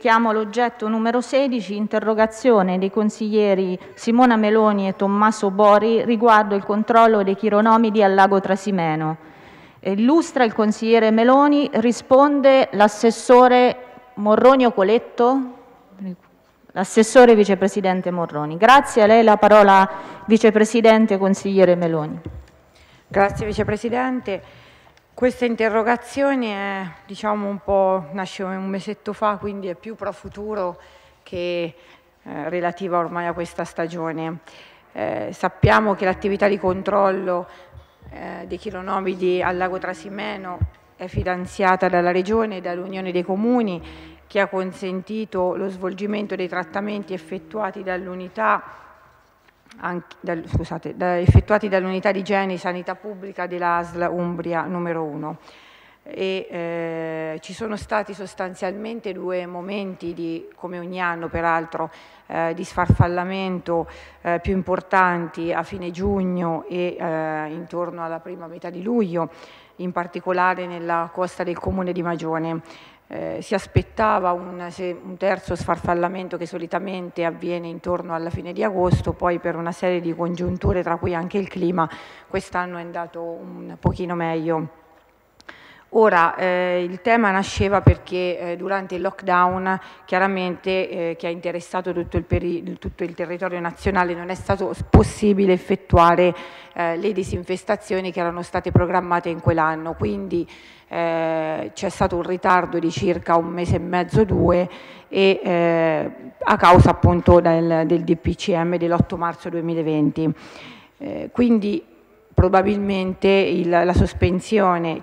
Chiamo l'oggetto numero 16, interrogazione dei consiglieri Simona Meloni e Tommaso Bori riguardo il controllo dei chironomidi al lago Trasimeno. Illustra il consigliere Meloni, risponde l'assessore Morronio Coletto, l'assessore vicepresidente Morroni. Grazie a lei la parola vicepresidente consigliere Meloni. Grazie vicepresidente. Questa interrogazione è, diciamo, un po' nasce un mesetto fa, quindi è più pro futuro che eh, relativa ormai a questa stagione. Eh, sappiamo che l'attività di controllo eh, dei chilonomidi al lago Trasimeno è finanziata dalla Regione e dall'Unione dei Comuni che ha consentito lo svolgimento dei trattamenti effettuati dall'unità anche, dal, scusate, da, effettuati dall'unità di igiene e sanità pubblica dell'ASL Umbria numero 1. E, eh, ci sono stati sostanzialmente due momenti di, come ogni anno peraltro, eh, di sfarfallamento eh, più importanti a fine giugno e eh, intorno alla prima metà di luglio, in particolare nella costa del comune di Magione eh, si aspettava un, se, un, terzo sfarfallamento che solitamente avviene intorno alla fine di agosto, poi per una serie di congiunture, tra cui anche il clima, quest'anno è andato un pochino meglio. Ora, eh, il tema nasceva perché eh, durante il lockdown, chiaramente eh, che ha interessato tutto il, tutto il, territorio nazionale, non è stato possibile effettuare eh, le disinfestazioni che erano state programmate in quell'anno. Quindi eh, c'è stato un ritardo di circa un mese e mezzo, due, e, eh, a causa appunto del, del DPCM dell'8 marzo 2020. Eh, quindi probabilmente il, la sospensione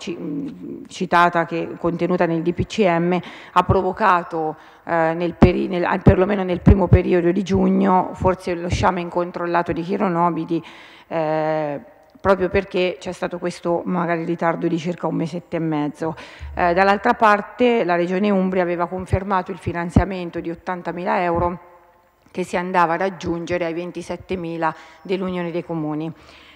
citata che contenuta nel DPCM ha provocato eh, nel peri, nel, perlomeno nel primo periodo di giugno forse lo sciame incontrollato di chironobidi eh, proprio perché c'è stato questo magari ritardo di circa un mesetto e mezzo. Eh, dall'altra parte la Regione Umbria aveva confermato il finanziamento di 80.000 euro che si andava a raggiungere ai 27.000 dell'Unione dei Comuni.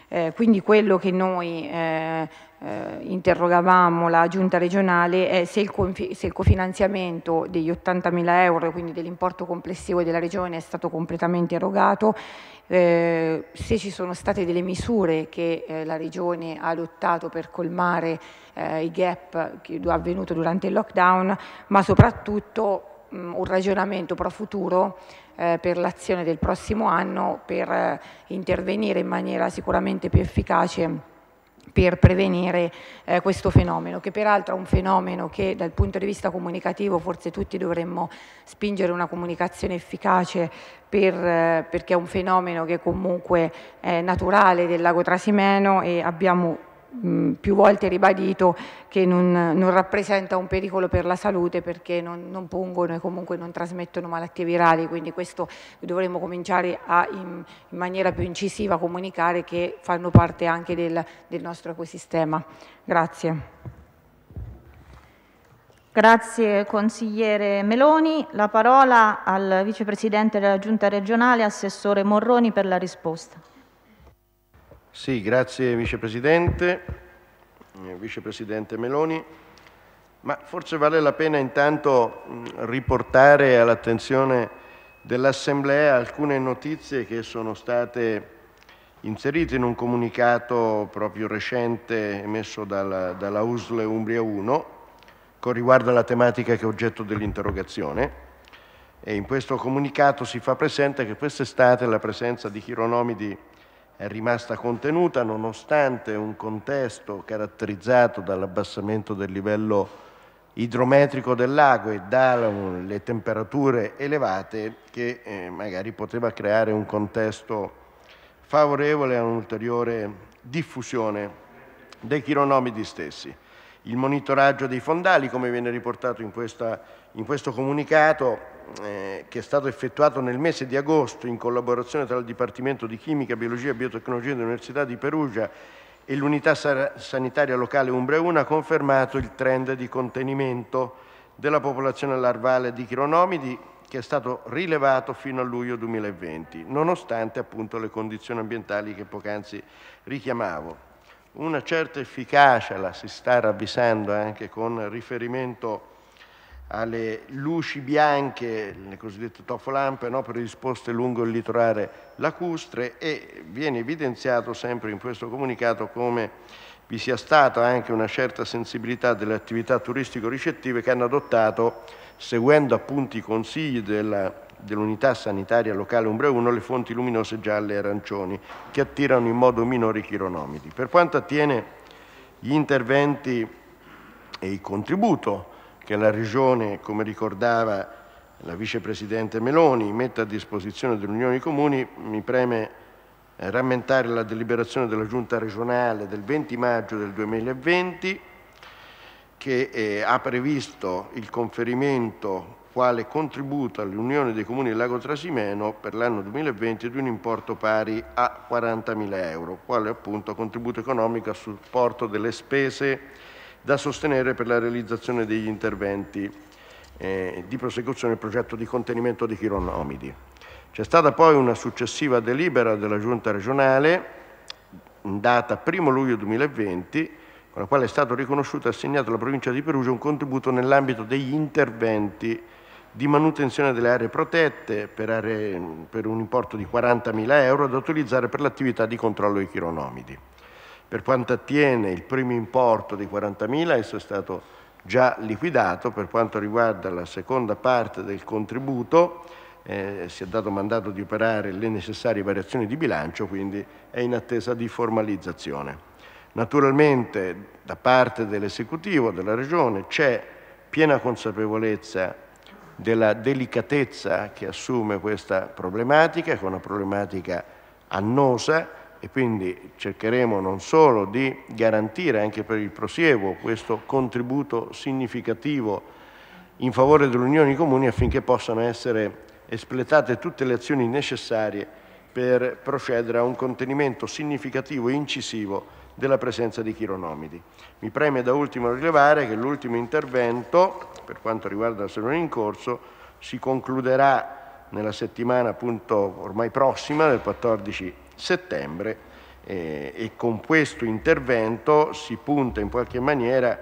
Eh, quindi quello che noi eh, eh, interrogavamo la giunta regionale è eh, se il, se il cofinanziamento degli 80.000 euro, quindi dell'importo complessivo della regione, è stato completamente erogato, eh, se ci sono state delle misure che eh, la regione ha adottato per colmare eh, i gap che è avvenuto durante il lockdown, ma soprattutto un ragionamento pro futuro eh, per l'azione del prossimo anno per intervenire in maniera sicuramente più efficace per prevenire eh, questo fenomeno, che peraltro è un fenomeno che dal punto di vista comunicativo forse tutti dovremmo spingere una comunicazione efficace per, eh, perché è un fenomeno che comunque è naturale del lago Trasimeno e abbiamo Mm, più volte ribadito che non, non, rappresenta un pericolo per la salute perché non, non, pongono e comunque non trasmettono malattie virali, quindi questo dovremmo cominciare a in, in maniera più incisiva comunicare che fanno parte anche del, del nostro ecosistema. Grazie. Grazie consigliere Meloni. La parola al vicepresidente della Giunta regionale, assessore Morroni, per la risposta. Sì, grazie Vicepresidente, eh, Vicepresidente Meloni. Ma forse vale la pena intanto riportare all'attenzione dell'Assemblea alcune notizie che sono state inserite in un comunicato proprio recente emesso dalla, dalla USL Umbria 1 con riguardo alla tematica che è oggetto dell'interrogazione. E in questo comunicato si fa presente che quest'estate la presenza di chironomidi è rimasta contenuta nonostante un contesto caratterizzato dall'abbassamento del livello idrometrico del lago e dalle temperature elevate che eh, magari poteva creare un contesto favorevole a un'ulteriore diffusione dei chironomidi stessi. Il monitoraggio dei fondali, come viene riportato in, questa, in questo comunicato, eh, che è stato effettuato nel mese di agosto in collaborazione tra il Dipartimento di Chimica, Biologia e Biotecnologia dell'Università di Perugia e l'unità sanitaria locale Umbra 1 ha confermato il trend di contenimento della popolazione larvale di chironomidi che è stato rilevato fino a luglio 2020, nonostante appunto le condizioni ambientali che poc'anzi richiamavo una certa efficacia, la si sta ravvisando anche con riferimento alle luci bianche, le cosiddette tofolampe, no, predisposte lungo il litorale lacustre e viene evidenziato sempre in questo comunicato come vi sia stata anche una certa sensibilità delle attività turistico-ricettive che hanno adottato, seguendo appunto i consigli della dell'unità sanitaria locale Umbra 1 le fonti luminose gialle e arancioni che attirano in modo minore i chironomidi. Per quanto attiene gli interventi e il contributo che la Regione, come ricordava la Vicepresidente Meloni, mette a disposizione dell'Unione dei Comuni, mi preme eh, rammentare la deliberazione della Giunta regionale del 20 maggio del 2020 che eh, ha previsto il conferimento quale contributo all'Unione dei Comuni del Lago Trasimeno per l'anno 2020 di un importo pari a 40.000 euro, quale appunto contributo economico a supporto delle spese da sostenere per la realizzazione degli interventi eh, di prosecuzione del progetto di contenimento di chironomidi. C'è stata poi una successiva delibera della Giunta regionale in data 1 luglio 2020 con la quale è stato riconosciuto e assegnato alla provincia di Perugia un contributo nell'ambito degli interventi di manutenzione delle aree protette per, aree, per un importo di 40.000 euro da utilizzare per l'attività di controllo dei chironomidi. Per quanto attiene il primo importo di 40.000, esso è stato già liquidato. Per quanto riguarda la seconda parte del contributo, eh, si è dato mandato di operare le necessarie variazioni di bilancio, quindi è in attesa di formalizzazione. Naturalmente da parte dell'esecutivo, della Regione, c'è piena consapevolezza della delicatezza che assume questa problematica, che è una problematica annosa e quindi cercheremo non solo di garantire anche per il prosieguo questo contributo significativo in favore dell'Unione dei Comuni affinché possano essere espletate tutte le azioni necessarie per procedere a un contenimento significativo e incisivo della presenza di chironomidi. Mi preme da ultimo rilevare che l'ultimo intervento, per quanto riguarda la stagione in corso, si concluderà nella settimana appunto ormai prossima del 14 settembre eh, e con questo intervento si punta in qualche maniera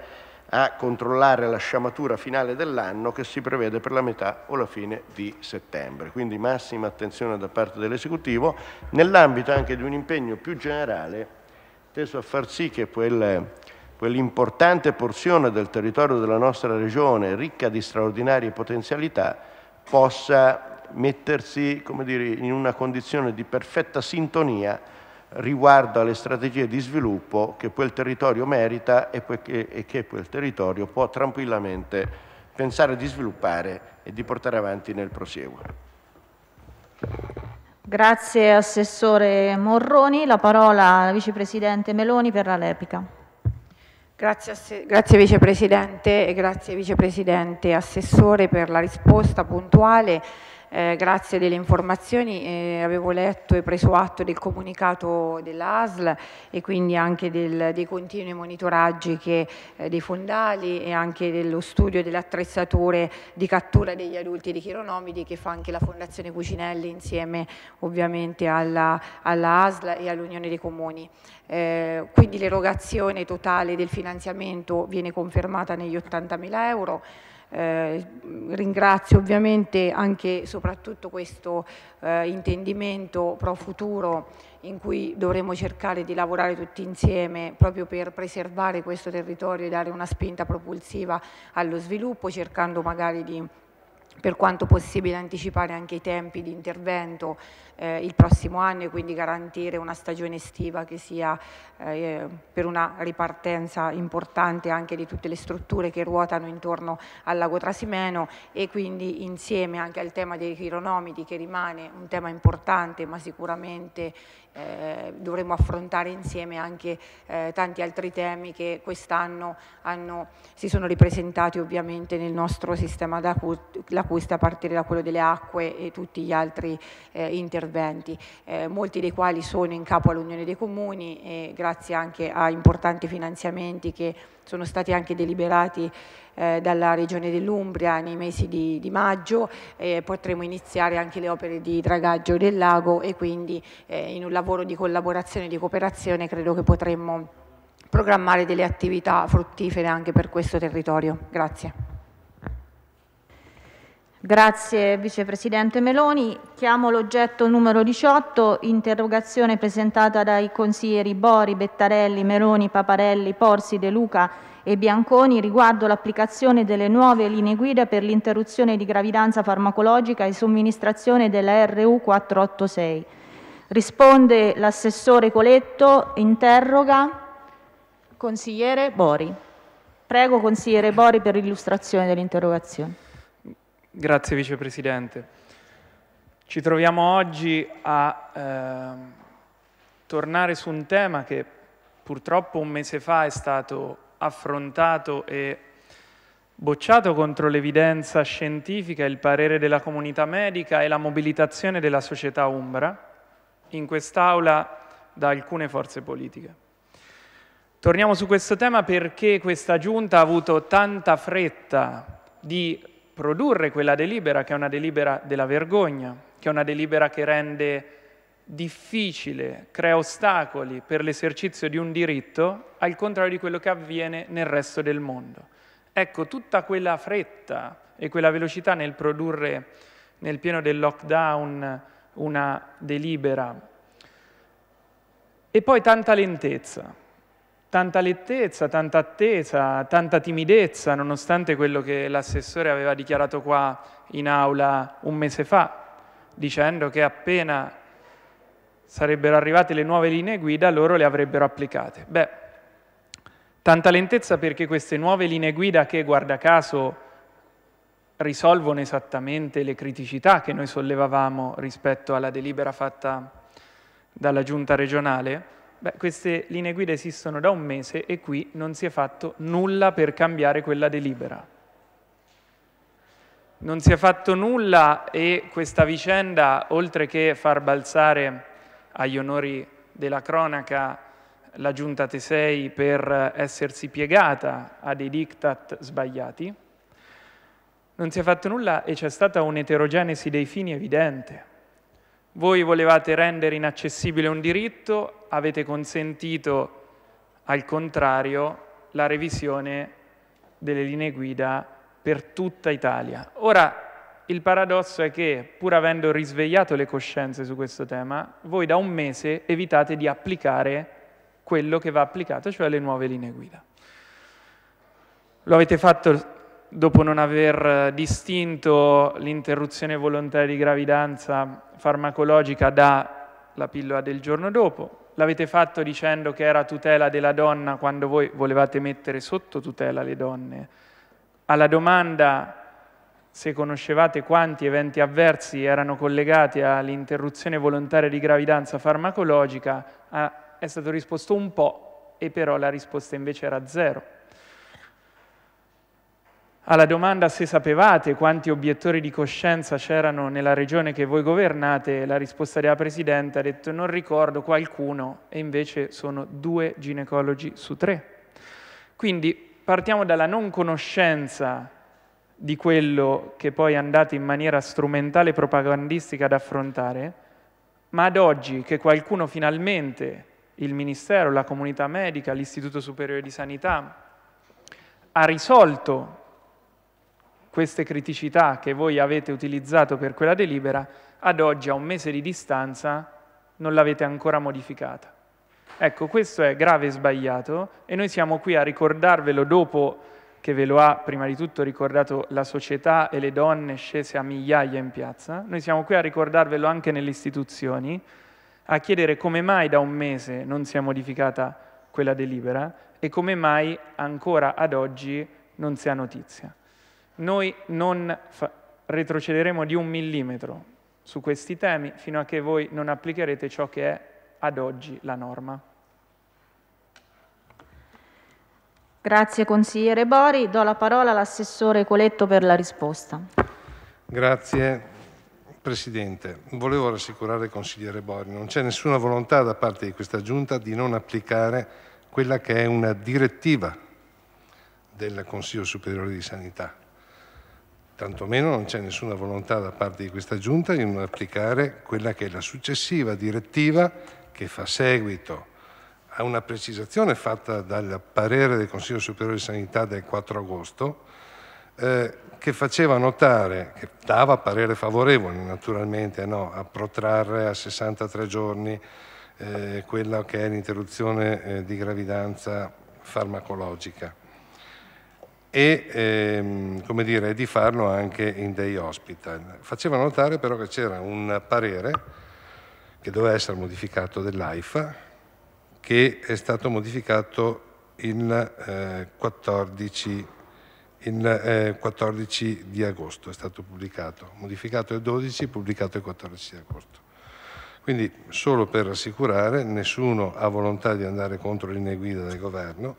a controllare la sciamatura finale dell'anno che si prevede per la metà o la fine di settembre. Quindi massima attenzione da parte dell'esecutivo nell'ambito anche di un impegno più generale teso a far sì che quel, quell'importante porzione del territorio della nostra regione, ricca di straordinarie potenzialità, possa mettersi dire, in una condizione di perfetta sintonia riguardo alle strategie di sviluppo che quel territorio merita e, e che quel territorio può tranquillamente pensare di sviluppare e di portare avanti nel prosieguo. Grazie Assessore Morroni. La parola alla Vicepresidente Meloni per la replica. Grazie, grazie Vicepresidente e grazie Vicepresidente Assessore per la risposta puntuale eh, grazie delle informazioni, eh, avevo letto e preso atto del comunicato dell'ASL e quindi anche del, dei continui monitoraggi che, eh, dei fondali e anche dello studio delle attrezzature di cattura degli adulti di chironomidi che fa anche la Fondazione Cucinelli insieme ovviamente alla, alla ASL e all'Unione dei Comuni. Eh, quindi l'erogazione totale del finanziamento viene confermata negli 80.000 euro. Eh, ringrazio ovviamente anche e soprattutto questo eh, intendimento pro futuro in cui dovremo cercare di lavorare tutti insieme proprio per preservare questo territorio e dare una spinta propulsiva allo sviluppo cercando magari di per quanto possibile anticipare anche i tempi di intervento eh, il prossimo anno e quindi garantire una stagione estiva che sia eh, per una ripartenza importante anche di tutte le strutture che ruotano intorno al lago Trasimeno e quindi insieme anche al tema dei chironomidi che rimane un tema importante ma sicuramente eh, dovremo affrontare insieme anche eh, tanti altri temi che quest'anno si sono ripresentati ovviamente nel nostro sistema d'acquisto a partire da quello delle acque e tutti gli altri eh, interventi, eh, molti dei quali sono in capo all'Unione dei Comuni e grazie anche a importanti finanziamenti che sono stati anche deliberati eh, dalla Regione dell'Umbria nei mesi di, di maggio, eh, potremo iniziare anche le opere di dragaggio del lago e quindi eh, in un lavoro di collaborazione e di cooperazione credo che potremmo programmare delle attività fruttifere anche per questo territorio. Grazie. Grazie Vicepresidente Meloni. Chiamo l'oggetto numero 18, interrogazione presentata dai consiglieri Bori, Bettarelli, Meloni, Paparelli, Porsi, De Luca e Bianconi riguardo l'applicazione delle nuove linee guida per l'interruzione di gravidanza farmacologica e somministrazione della RU 486. Risponde l'assessore Coletto, interroga consigliere Bori. Prego consigliere Bori per l'illustrazione dell'interrogazione. Grazie vicepresidente. Ci troviamo oggi a eh, tornare su un tema che purtroppo un mese fa è stato affrontato e bocciato contro l'evidenza scientifica, il parere della comunità medica e la mobilitazione della società Umbra in quest'Aula da alcune forze politiche. Torniamo su questo tema perché questa Giunta ha avuto tanta fretta di produrre quella delibera che è una delibera della vergogna, che è una delibera che rende difficile, crea ostacoli per l'esercizio di un diritto, al contrario di quello che avviene nel resto del mondo. Ecco, tutta quella fretta e quella velocità nel produrre nel pieno del lockdown una delibera. E poi tanta lentezza, tanta lettezza, tanta attesa, tanta timidezza, nonostante quello che l'assessore aveva dichiarato qua in aula un mese fa, dicendo che appena sarebbero arrivate le nuove linee guida, loro le avrebbero applicate. Beh, tanta lentezza perché queste nuove linee guida che, guarda caso, risolvono esattamente le criticità che noi sollevavamo rispetto alla delibera fatta dalla giunta regionale? Beh, queste linee guida esistono da un mese e qui non si è fatto nulla per cambiare quella delibera. Non si è fatto nulla e questa vicenda, oltre che far balzare agli onori della cronaca la giunta Tesei per essersi piegata a dei diktat sbagliati, non si è fatto nulla e c'è stata un'eterogenesi dei fini evidente. Voi volevate rendere inaccessibile un diritto, avete consentito al contrario la revisione delle linee guida per tutta Italia. Ora, il paradosso è che, pur avendo risvegliato le coscienze su questo tema, voi da un mese evitate di applicare quello che va applicato, cioè le nuove linee guida. Lo avete fatto dopo non aver eh, distinto l'interruzione volontaria di gravidanza farmacologica dalla pillola del giorno dopo. L'avete fatto dicendo che era tutela della donna quando voi volevate mettere sotto tutela le donne. Alla domanda se conoscevate quanti eventi avversi erano collegati all'interruzione volontaria di gravidanza farmacologica, eh, è stato risposto un po' e però la risposta invece era zero alla domanda se sapevate quanti obiettori di coscienza c'erano nella regione che voi governate, la risposta della Presidente ha detto non ricordo qualcuno e invece sono due ginecologi su tre. Quindi partiamo dalla non conoscenza di quello che poi andate in maniera strumentale e propagandistica ad affrontare, ma ad oggi che qualcuno finalmente, il Ministero, la comunità medica, l'Istituto Superiore di Sanità, ha risolto queste criticità che voi avete utilizzato per quella delibera, ad oggi a un mese di distanza non l'avete ancora modificata. Ecco, questo è grave e sbagliato e noi siamo qui a ricordarvelo dopo che ve lo ha prima di tutto ricordato la società e le donne scese a migliaia in piazza, noi siamo qui a ricordarvelo anche nelle istituzioni, a chiedere come mai da un mese non si è modificata quella delibera e come mai ancora ad oggi non si ha notizia. Noi non retrocederemo di un millimetro su questi temi fino a che voi non applicherete ciò che è ad oggi la norma. Grazie consigliere Bori, do la parola all'assessore Coletto per la risposta. Grazie Presidente, volevo rassicurare il consigliere Bori, non c'è nessuna volontà da parte di questa giunta di non applicare quella che è una direttiva del Consiglio Superiore di Sanità tantomeno non c'è nessuna volontà da parte di questa Giunta di non applicare quella che è la successiva direttiva che fa seguito a una precisazione fatta dal parere del Consiglio Superiore di Sanità del 4 agosto, eh, che faceva notare, che dava parere favorevole naturalmente no, a protrarre a 63 giorni eh, quella che è l'interruzione eh, di gravidanza farmacologica e ehm, dire, di farlo anche in dei hospital. Faceva notare però che c'era un parere che doveva essere modificato dell'AIFA che è stato modificato il, eh, 14, il eh, 14 di agosto, è stato pubblicato, modificato il 12, pubblicato il 14 di agosto. Quindi solo per rassicurare, nessuno ha volontà di andare contro le linee guida del governo,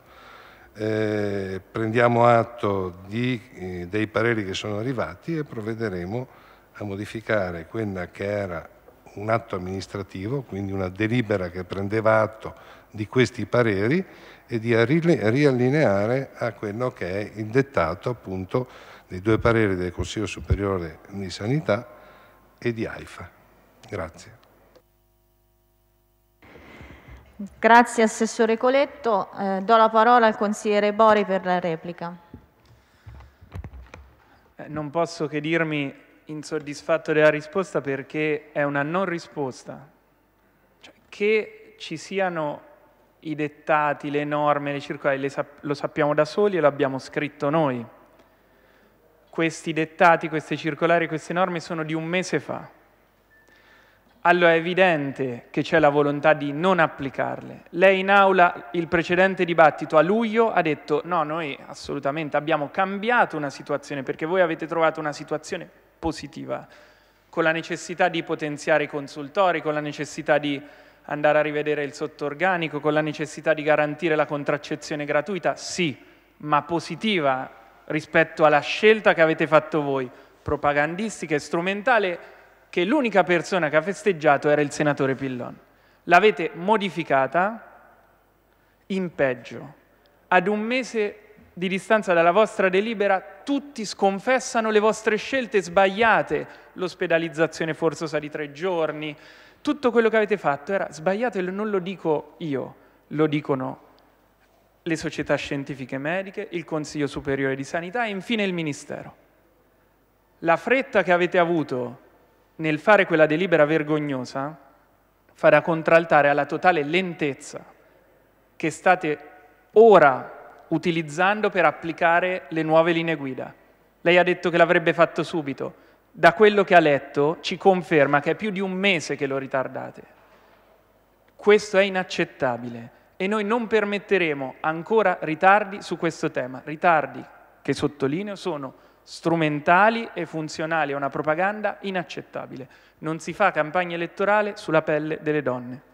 eh, prendiamo atto di, eh, dei pareri che sono arrivati e provvederemo a modificare quella che era un atto amministrativo, quindi una delibera che prendeva atto di questi pareri e di riallineare a quello che è il dettato appunto dei due pareri del Consiglio Superiore di Sanità e di AIFA. Grazie. Grazie Assessore Coletto. Eh, do la parola al consigliere Bori per la replica. Eh, non posso che dirmi insoddisfatto della risposta perché è una non risposta. Cioè, che ci siano i dettati, le norme, le circolari, sap lo sappiamo da soli e l'abbiamo scritto noi. Questi dettati, queste circolari, queste norme sono di un mese fa allora è evidente che c'è la volontà di non applicarle. Lei in aula, il precedente dibattito a luglio, ha detto no, noi assolutamente abbiamo cambiato una situazione perché voi avete trovato una situazione positiva, con la necessità di potenziare i consultori, con la necessità di andare a rivedere il sottorganico, con la necessità di garantire la contraccezione gratuita, sì, ma positiva rispetto alla scelta che avete fatto voi, propagandistica e strumentale che l'unica persona che ha festeggiato era il senatore Pillon. L'avete modificata in peggio. Ad un mese di distanza dalla vostra delibera, tutti sconfessano le vostre scelte sbagliate, l'ospedalizzazione forzosa di tre giorni, tutto quello che avete fatto era sbagliato e non lo dico io, lo dicono le società scientifiche mediche, il Consiglio Superiore di Sanità e infine il Ministero. La fretta che avete avuto nel fare quella delibera vergognosa farà contraltare alla totale lentezza che state ora utilizzando per applicare le nuove linee guida. Lei ha detto che l'avrebbe fatto subito. Da quello che ha letto ci conferma che è più di un mese che lo ritardate. Questo è inaccettabile e noi non permetteremo ancora ritardi su questo tema. Ritardi che sottolineo sono strumentali e funzionali a una propaganda inaccettabile. Non si fa campagna elettorale sulla pelle delle donne.